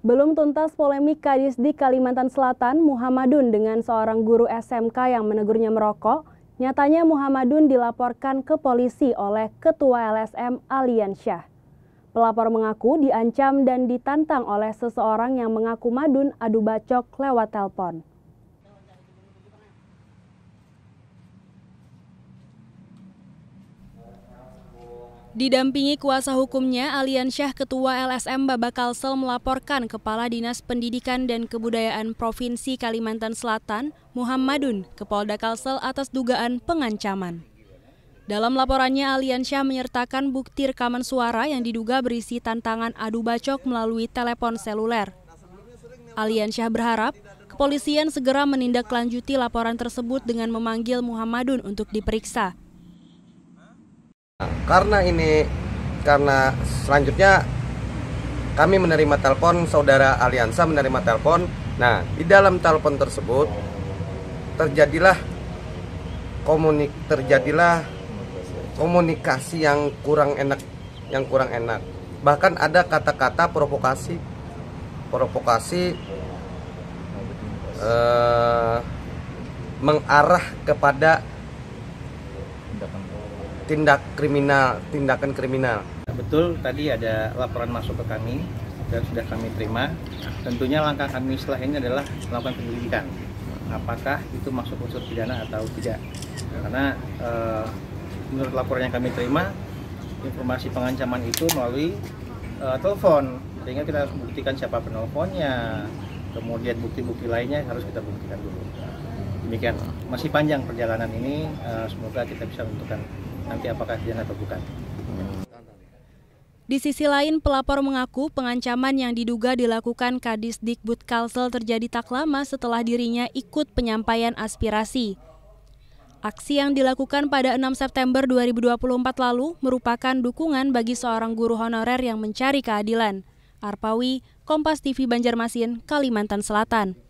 Belum tuntas polemik Kadis di Kalimantan Selatan, Muhammadun dengan seorang guru SMK yang menegurnya merokok, nyatanya Muhammadun dilaporkan ke polisi oleh Ketua LSM Aliansyah. Pelapor mengaku diancam dan ditantang oleh seseorang yang mengaku Madun adu bacok lewat telepon. Didampingi kuasa hukumnya, Aliansyah, Ketua LSM Babakalsel melaporkan Kepala Dinas Pendidikan dan Kebudayaan Provinsi Kalimantan Selatan, Muhammadun, ke Polda Kalsel atas dugaan pengancaman. Dalam laporannya, Aliansyah menyertakan bukti rekaman suara yang diduga berisi tantangan adu bacok melalui telepon seluler. Aliansyah berharap kepolisian segera menindaklanjuti laporan tersebut dengan memanggil Muhammadun untuk diperiksa. Nah, karena ini karena selanjutnya kami menerima telepon saudara Aliansa menerima telepon. Nah, di dalam telepon tersebut terjadilah komunik terjadilah komunikasi yang kurang enak, yang kurang enak. Bahkan ada kata-kata provokasi provokasi eh, mengarah kepada tindak kriminal, tindakan kriminal. Ya, betul, tadi ada laporan masuk ke kami dan sudah kami terima. Tentunya langkah kami setelah ini adalah melakukan penyelidikan. Apakah itu masuk unsur pidana atau tidak? Karena e, menurut laporan yang kami terima, informasi pengancaman itu melalui e, telepon. Sehingga kita harus membuktikan siapa penelponnya, kemudian bukti-bukti lainnya harus kita buktikan dulu. Demikian, masih panjang perjalanan ini. Eh, semoga kita bisa menentukan nanti apakah dia atau bukan. Di sisi lain, pelapor mengaku pengancaman yang diduga dilakukan Kadis Dikbud Kalsel terjadi tak lama setelah dirinya ikut penyampaian aspirasi. Aksi yang dilakukan pada 6 September 2024 lalu merupakan dukungan bagi seorang guru honorer yang mencari keadilan. Arpawi, Kompas TV Banjarmasin, Kalimantan Selatan.